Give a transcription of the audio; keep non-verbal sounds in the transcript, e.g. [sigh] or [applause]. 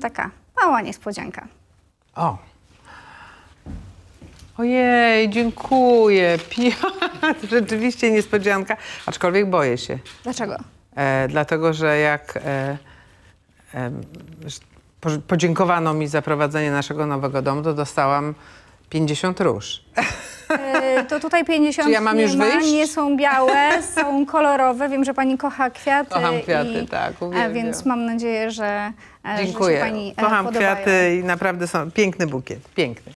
Taka mała niespodzianka. O. Ojej, dziękuję. Piotr, [laughs] rzeczywiście niespodzianka. Aczkolwiek boję się. Dlaczego? E, dlatego, że jak e, e, podziękowano mi za prowadzenie naszego nowego domu, to dostałam 50 róż. [laughs] E, to tutaj 50 Czy ja mam nie już ma, nie są białe, są kolorowe. Wiem, że pani kocha kwiaty. Kocham kwiaty, i, tak. Uwielbiam. Więc mam nadzieję, że, Dziękuję. E, że się pani e, Kocham podobają. kwiaty i naprawdę są piękny bukiet. Piękny.